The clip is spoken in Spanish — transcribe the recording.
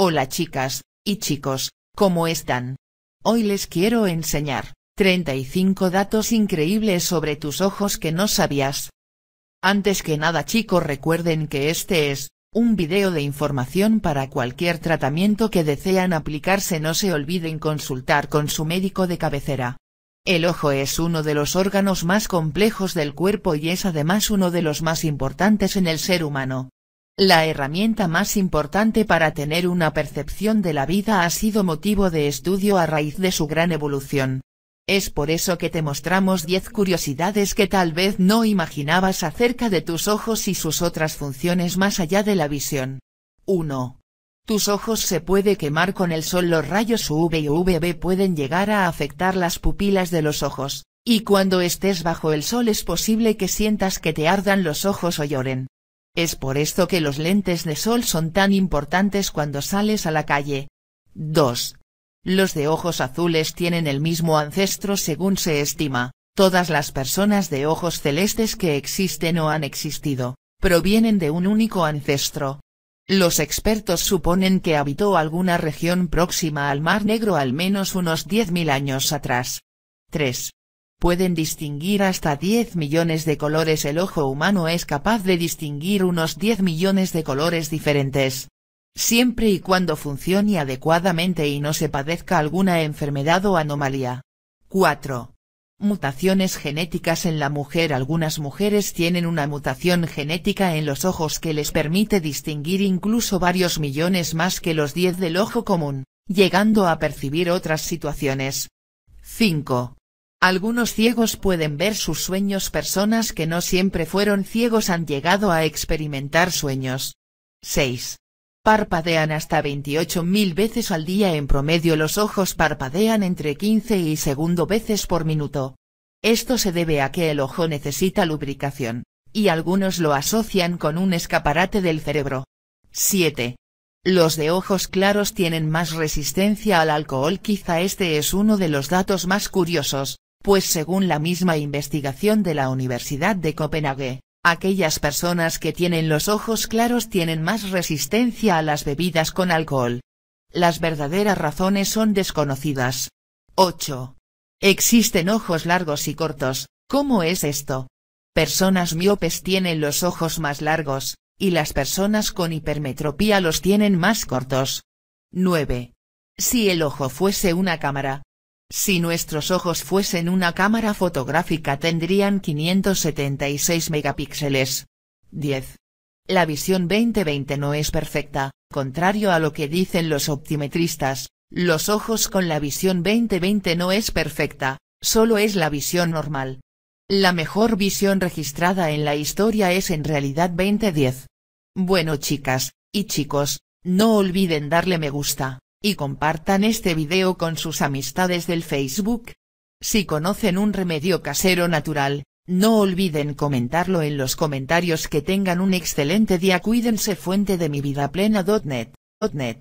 Hola chicas, y chicos, ¿cómo están? Hoy les quiero enseñar, 35 datos increíbles sobre tus ojos que no sabías. Antes que nada chicos recuerden que este es, un video de información para cualquier tratamiento que desean aplicarse no se olviden consultar con su médico de cabecera. El ojo es uno de los órganos más complejos del cuerpo y es además uno de los más importantes en el ser humano. La herramienta más importante para tener una percepción de la vida ha sido motivo de estudio a raíz de su gran evolución. Es por eso que te mostramos 10 curiosidades que tal vez no imaginabas acerca de tus ojos y sus otras funciones más allá de la visión. 1. Tus ojos se puede quemar con el sol los rayos UV y UVB pueden llegar a afectar las pupilas de los ojos, y cuando estés bajo el sol es posible que sientas que te ardan los ojos o lloren. Es por esto que los lentes de sol son tan importantes cuando sales a la calle. 2. Los de ojos azules tienen el mismo ancestro según se estima, todas las personas de ojos celestes que existen o han existido, provienen de un único ancestro. Los expertos suponen que habitó alguna región próxima al Mar Negro al menos unos 10.000 años atrás. 3 pueden distinguir hasta 10 millones de colores el ojo humano es capaz de distinguir unos 10 millones de colores diferentes. Siempre y cuando funcione adecuadamente y no se padezca alguna enfermedad o anomalía. 4. Mutaciones genéticas en la mujer Algunas mujeres tienen una mutación genética en los ojos que les permite distinguir incluso varios millones más que los 10 del ojo común, llegando a percibir otras situaciones. 5 algunos ciegos pueden ver sus sueños personas que no siempre fueron ciegos han llegado a experimentar sueños. 6. Parpadean hasta 28.000 veces al día en promedio los ojos parpadean entre 15 y segundo veces por minuto. Esto se debe a que el ojo necesita lubricación, y algunos lo asocian con un escaparate del cerebro. 7. Los de ojos claros tienen más resistencia al alcohol quizá este es uno de los datos más curiosos pues según la misma investigación de la Universidad de Copenhague, aquellas personas que tienen los ojos claros tienen más resistencia a las bebidas con alcohol. Las verdaderas razones son desconocidas. 8. Existen ojos largos y cortos, ¿cómo es esto? Personas miopes tienen los ojos más largos, y las personas con hipermetropía los tienen más cortos. 9. Si el ojo fuese una cámara, si nuestros ojos fuesen una cámara fotográfica tendrían 576 megapíxeles. 10. La visión 2020 no es perfecta, contrario a lo que dicen los optimetristas, los ojos con la visión 2020 no es perfecta, solo es la visión normal. La mejor visión registrada en la historia es en realidad 2010. Bueno chicas, y chicos, no olviden darle me gusta. Y compartan este video con sus amistades del Facebook. Si conocen un remedio casero natural, no olviden comentarlo en los comentarios que tengan un excelente día cuídense fuente de mi vida plena.net.